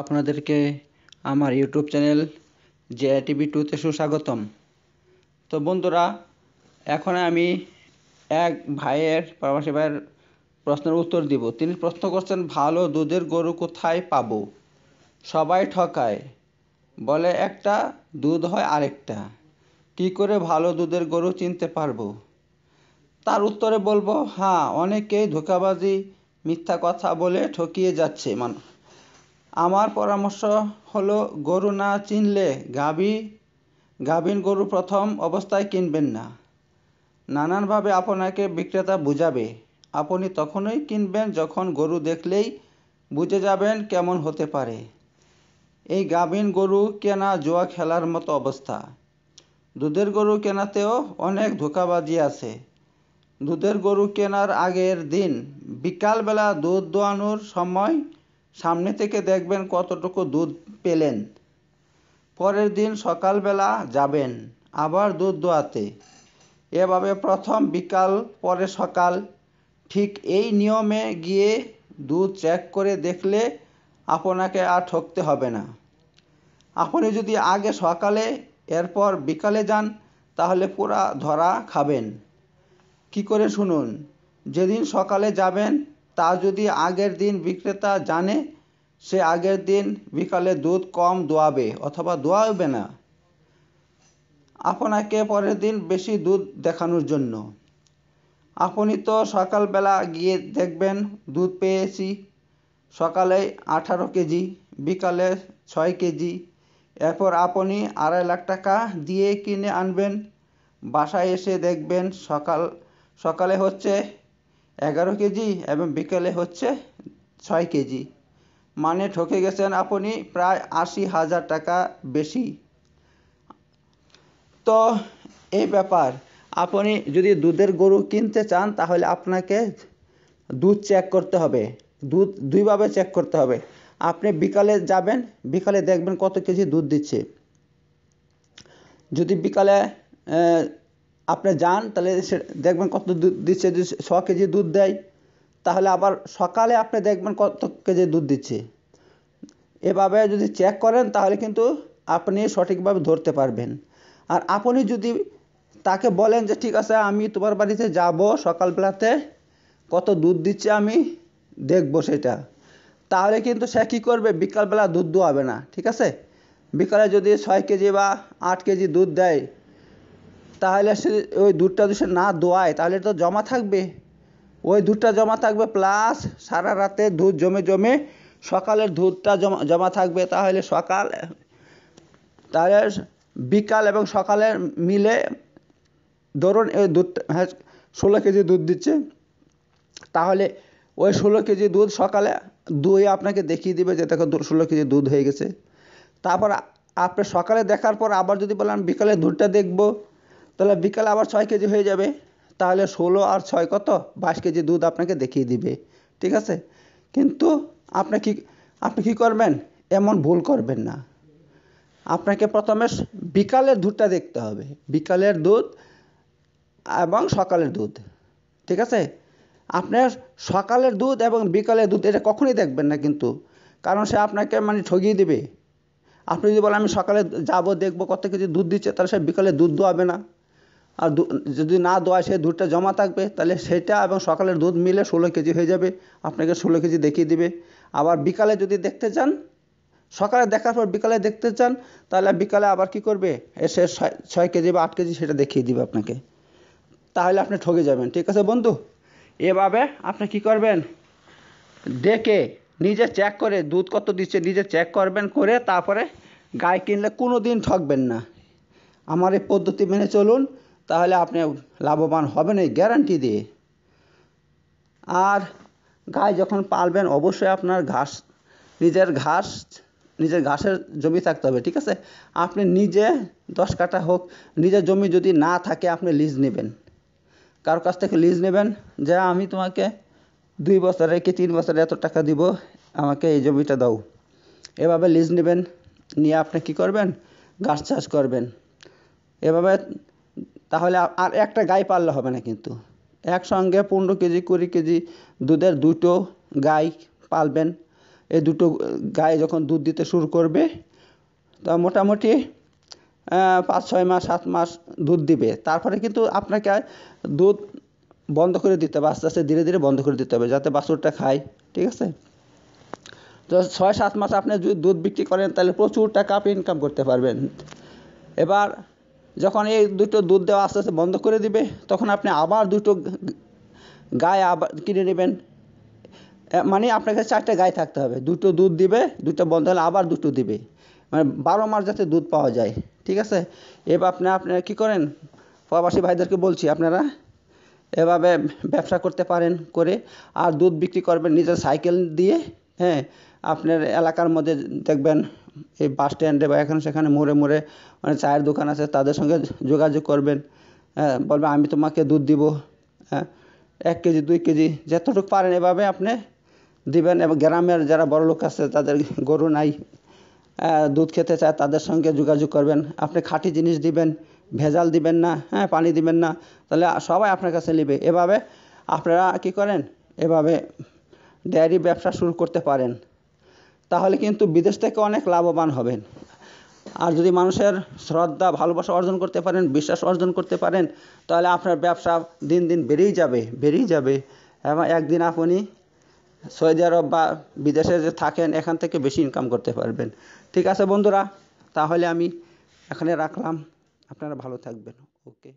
আপনাদেরকে আমার YouTube channel J TV টুতে সুস্বাগতম তো বন্ধুরা এখন আমি এক ভাইয়ের প্রবাসী ভাইয়ের প্রশ্নের উত্তর দিব তিনি প্রশ্ন করছেন ভালো দুধের গরু কোথায় পাবো সবাই ঠকায় বলে একটা দুধ হয় আরেকটা কি করে ভালো দুধের গরু চিনতে পারবো তার উত্তরে বলবো হ্যাঁ অনেকেই ধোকাবাজি মিথ্যা কথা বলে ঠকিয়ে যাচ্ছে মানুষ আমার পরামর্শ হলো গরু না চিনলে গাভী গাভীন গরু প্রথম অবস্থায় কিনবেন না নানানভাবে আপনাকে বিক্রেতা বুঝাবে আপনি তখনই কিনবেন যখন গরু দেখলেই বুঝে যাবেন কেমন হতে পারে এই গাভীন গরু কেনা জোয়া খেলার মতো অবস্থা দুধের গরু কেনাতেও অনেক ধোকাবাজি আছে দুধের গরু কেনার আগের দিন বিকালবেলা দুধ দোয়ানোর সময় সামনে থেকে দেখবেন কতটুকু দুধ পেলেন পরের দিন সকালবেলা যাবেন আবার দুধ দোয়াতে এভাবে প্রথম বিকাল পরে সকাল ঠিক এই নিয়মে গিয়ে দুধ চেক করে দেখলে আপনাকে আর ঠকতে হবে না আপনি যদি আগে সকালে এরপর বিকালে যান তাহলে পুরা ধরা খাবেন কি করে শুনুন যেদিন সকালে যাবেন তা যদি আগের দিন বিক্রেতা জানে সে আগের দিন বিকালে দুধ কম দোয়াবে অথবা দোয়াবে না আপনাকে পরের দিন বেশি দুধ দেখানোর জন্য আপনি তো সকালবেলা গিয়ে দেখবেন দুধ পেয়েছি সকালে আঠারো কেজি বিকালে ছয় কেজি এরপর আপনি আড়াই লাখ টাকা দিয়ে কিনে আনবেন বাসায় এসে দেখবেন সকাল সকালে হচ্ছে এগারো কেজি এবং বিকেলে হচ্ছে ছয় কেজি মানে ঠকে গেছেন আপনি প্রায় আশি হাজার টাকা বেশি তো এই ব্যাপার আপনি যদি দুধের গরু কিনতে চান তাহলে আপনাকে দুধ চেক করতে হবে দুধ দুইভাবে চেক করতে হবে আপনি বিকালে যাবেন বিকালে দেখবেন কত কেজি দুধ দিচ্ছে যদি বিকালে আপনি যান তাহলে সে দেখবেন কত দুধ দিচ্ছে যদি শ কেজি দুধ দেয় তাহলে আবার সকালে আপনি দেখবেন কত কেজি দুধ দিচ্ছে এভাবে যদি চেক করেন তাহলে কিন্তু আপনি সঠিকভাবে ধরতে পারবেন আর আপনি যদি তাকে বলেন যে ঠিক আছে আমি তোমার বাড়িতে যাব সকালবেলাতে কত দুধ দিচ্ছে আমি দেখবো সেটা তাহলে কিন্তু সে কী করবে বিকালবেলা দুধ দোয়াবে না ঠিক আছে বিকালে যদি ছয় কেজি বা আট কেজি দুধ দেয় তাহলে সে ওই দুধটা যদি না দোয়ায় তাহলে তো জমা থাকবে ওই দুধটা জমা থাকবে প্লাস সারা রাতে দুধ জমে জমে সকালের দুধটা জমা জমা থাকবে তাহলে সকাল তাহলে বিকাল এবং সকালে মিলে ধরুন এই দুধটা হ্যাঁ ষোলো কেজি দুধ দিচ্ছে তাহলে ওই ষোলো কেজি দুধ সকালে দুয়ে আপনাকে দেখিয়ে দিবে যে দেখো ষোলো কেজি দুধ হয়ে গেছে তারপর আপনি সকালে দেখার পর আবার যদি বলেন বিকালে দুধটা দেখবো তাহলে বিকালে আবার ছয় কেজি হয়ে যাবে তাহলে ষোলো আর ছয় কত বাইশ কেজি দুধ আপনাকে দেখিয়ে দিবে ঠিক আছে কিন্তু আপনি কি আপনি কী করবেন এমন ভুল করবেন না আপনাকে প্রথমে বিকালের দুধটা দেখতে হবে বিকালের দুধ এবং সকালের দুধ ঠিক আছে আপনার সকালের দুধ এবং বিকালের দুধ এটা কখনই দেখবেন না কিন্তু কারণ সে আপনাকে মানে ঠগিয়ে দেবে আপনি যদি বলেন আমি সকালে যাব দেখব কত কেজি দুধ দিচ্ছে তাহলে সে বিকালে দুধ দোয়াবে না আর যদি না দোয়া সে দুধটা জমা থাকবে তাহলে সেটা এবং সকালের দুধ মিলে ষোলো কেজি হয়ে যাবে আপনাকে ষোলো কেজি দেখিয়ে দিবে আবার বিকালে যদি দেখতে চান সকালে দেখার পর বিকালে দেখতে চান তাহলে বিকালে আবার কি করবে এসে ছয় কেজি বা আট কেজি সেটা দেখিয়ে দিবে আপনাকে তাহলে আপনি ঠকে যাবেন ঠিক আছে বন্ধু এভাবে আপনি কি করবেন ডেকে নিজে চেক করে দুধ কত দিচ্ছে নিজে চেক করবেন করে তারপরে গায়ে কিনলে কোনো দিন ঠকবেন না আমার এই পদ্ধতি মেনে চলুন তাহলে আপনি লাভবান হবেন এই গ্যারান্টি দিয়ে আর গায়ে যখন পালবেন অবশ্যই আপনার ঘাস নিজের ঘাস নিজের ঘাসের জমি থাকতে হবে ঠিক আছে আপনি নিজে দশ কাটা হোক নিজের জমি যদি না থাকে আপনি লিজ নেবেন কারো কাছ থেকে লিজ নেবেন যে আমি তোমাকে দুই বছরে কি তিন বছরে এত টাকা দিব আমাকে এই জমিটা দাও এভাবে লিজ নেবেন নিয়ে আপনি কী করবেন ঘাস চাষ করবেন এভাবে তাহলে আর একটা গাই পাললে হবে না কিন্তু একসঙ্গে পনেরো কেজি কুড়ি কেজি দুধের দুটো গাই পালবেন এই দুটো গাই যখন দুধ দিতে শুরু করবে তা মোটামুটি পাঁচ ছয় মাস সাত মাস দুধ দিবে তারপরে কিন্তু আপনাকে দুধ বন্ধ করে দিতে হবে আস্তে আস্তে ধীরে ধীরে বন্ধ করে দিতে হবে যাতে বাছুরটা খায় ঠিক আছে তো ছয় সাত মাস আপনি যদি দুধ বিক্রি করেন তাহলে প্রচুর টাকা আপনি ইনকাম করতে পারবেন এবার যখন এই দুটো দুধ দেওয়া আস্তে আস্তে বন্ধ করে দিবে তখন আপনি আবার দুটো গাই আবার কিনে নেবেন মানে আপনার কাছে চারটে গাই থাকতে হবে দুটো দুধ দিবে দুটো বন্ধ হলে আবার দুটো দিবে মানে বারো মাস যাতে দুধ পাওয়া যায় ঠিক আছে এবার আপনি আপনারা কী করেন প্রবাসী ভাইদেরকে বলছি আপনারা এভাবে ব্যবসা করতে পারেন করে আর দুধ বিক্রি করবেন নিজের সাইকেল দিয়ে হ্যাঁ আপনার এলাকার মধ্যে দেখবেন এই বাস স্ট্যান্ডে বা এখানে সেখানে মোড়ে মোড়ে মানে চায়ের দোকান আছে তাদের সঙ্গে যোগাযোগ করবেন হ্যাঁ বলবে আমি তোমাকে দুধ দিব হ্যাঁ এক কেজি দুই কেজি যতটুকু পারেন এভাবে আপনি দিবেন এবং গ্রামের যারা বড় লোক আছে তাদের গরু নাই দুধ খেতে চায় তাদের সঙ্গে যোগাযোগ করবেন আপনি খাঁটি জিনিস দিবেন ভেজাল দিবেন না হ্যাঁ পানি দিবেন না তাহলে সবাই আপনার কাছে নেবে এভাবে আপনারা কি করেন এভাবে ডেয়ারি ব্যবসা শুরু করতে পারেন তাহলে কিন্তু বিদেশ থেকে অনেক লাভবান হবেন আর যদি মানুষের শ্রদ্ধা ভালোবাসা অর্জন করতে পারেন বিশ্বাস অর্জন করতে পারেন তাহলে আপনার ব্যবসা দিন দিন বেড়েই যাবে বেড়েই যাবে এবং একদিন আপনি সৌদি আরব বা বিদেশে যে থাকেন এখান থেকে বেশি ইনকাম করতে পারবেন ঠিক আছে বন্ধুরা তাহলে আমি এখানে রাখলাম আপনারা ভালো থাকবেন ওকে